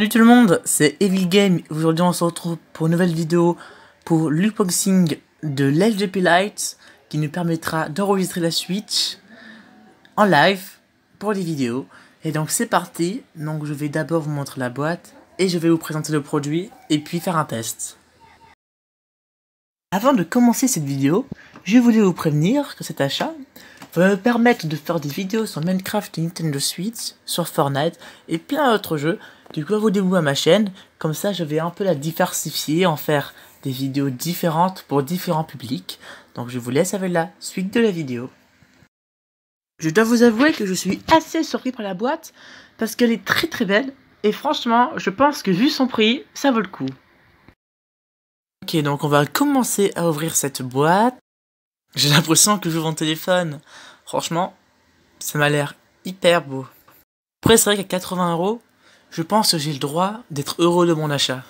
Salut tout le monde, c'est Evil Game. Aujourd'hui, on se retrouve pour une nouvelle vidéo pour l'upboxing de l'LGP Lite qui nous permettra d'enregistrer la Switch en live pour les vidéos. Et donc, c'est parti. Donc, je vais d'abord vous montrer la boîte et je vais vous présenter le produit et puis faire un test. Avant de commencer cette vidéo, je voulais vous prévenir que cet achat me permettre de faire des vidéos sur Minecraft et Nintendo Switch, sur Fortnite et plein d'autres jeux. Du coup, abonnez-vous à ma chaîne, comme ça je vais un peu la diversifier, en faire des vidéos différentes pour différents publics. Donc je vous laisse avec la suite de la vidéo. Je dois vous avouer que je suis assez surpris par la boîte parce qu'elle est très très belle et franchement je pense que vu son prix ça vaut le coup. Ok donc on va commencer à ouvrir cette boîte. J'ai l'impression que j'ouvre mon téléphone. Franchement, ça m'a l'air hyper beau. Après, c'est vrai qu'à 80 euros, je pense que j'ai le droit d'être heureux de mon achat.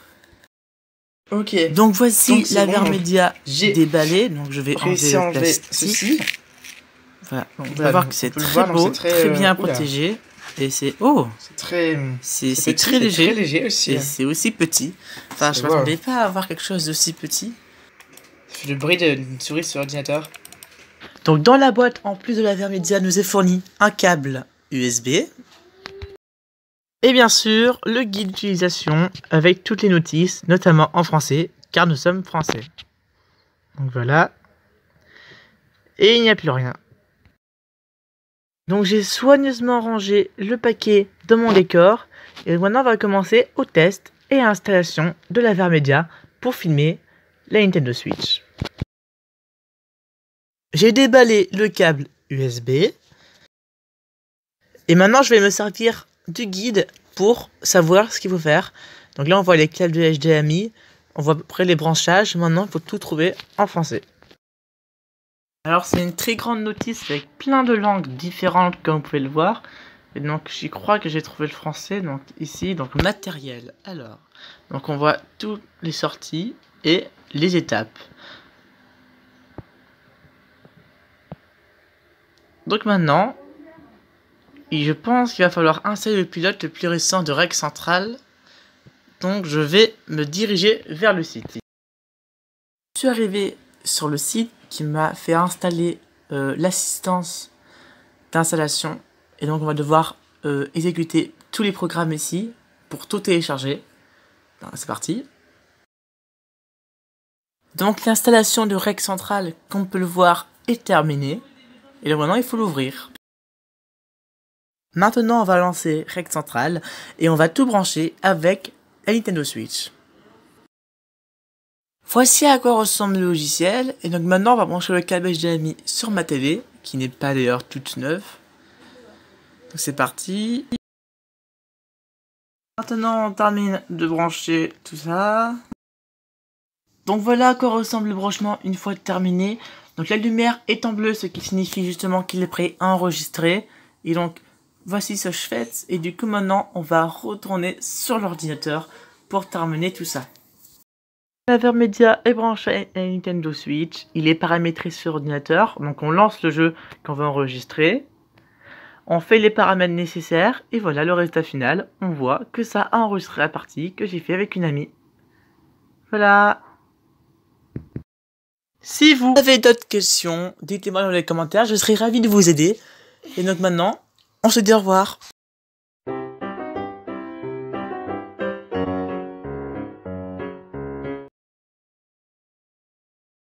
Ok. Donc voici la bon, Vermedia déballée. Donc je vais enlever Voilà. on va voir que c'est très beau, très, bien euh, protégé. Et c'est. Oh C'est très. C'est très léger. c'est aussi petit. Enfin, je ne m'attendais pas avoir quelque chose d'aussi petit le bruit d'une souris sur l'ordinateur. Donc dans la boîte, en plus de la Vermedia, nous est fourni un câble USB. Et bien sûr, le guide d'utilisation avec toutes les notices, notamment en français, car nous sommes français. Donc voilà. Et il n'y a plus rien. Donc j'ai soigneusement rangé le paquet dans mon décor. Et maintenant on va commencer au test et à installation de la Vermedia pour filmer la Nintendo Switch. J'ai déballé le câble USB. Et maintenant, je vais me servir du guide pour savoir ce qu'il faut faire. Donc là, on voit les câbles de HDMI, on voit à peu près les branchages. Maintenant, il faut tout trouver en français. Alors, c'est une très grande notice avec plein de langues différentes, comme vous pouvez le voir. Et donc, j'y crois que j'ai trouvé le français, donc ici, donc matériel. Alors, donc on voit toutes les sorties et les étapes. Donc maintenant, je pense qu'il va falloir installer le pilote le plus récent de REC central Donc je vais me diriger vers le site. Je suis arrivé sur le site qui m'a fait installer euh, l'assistance d'installation. Et donc on va devoir euh, exécuter tous les programmes ici pour tout télécharger. C'est parti. Donc l'installation de Central, comme qu'on peut le voir, est terminée. Et maintenant, il faut l'ouvrir. Maintenant, on va lancer REC Central et on va tout brancher avec la Nintendo Switch. Voici à quoi ressemble le logiciel. Et donc maintenant, on va brancher le câble HDMI sur ma télé, qui n'est pas d'ailleurs toute neuve. Donc c'est parti. Maintenant, on termine de brancher tout ça. Donc voilà à quoi ressemble le branchement une fois terminé. Donc la lumière est en bleu, ce qui signifie justement qu'il est prêt à enregistrer. Et donc voici ce que je fais. Et du coup maintenant on va retourner sur l'ordinateur pour terminer tout ça. La Vermedia est branchée à Nintendo Switch. Il est paramétré sur ordinateur. Donc on lance le jeu qu'on veut enregistrer. On fait les paramètres nécessaires et voilà le résultat final. On voit que ça a enregistré la partie que j'ai fait avec une amie. Voilà. Si vous avez d'autres questions, dites moi dans les commentaires, je serai ravi de vous aider. Et donc maintenant, on se dit au revoir.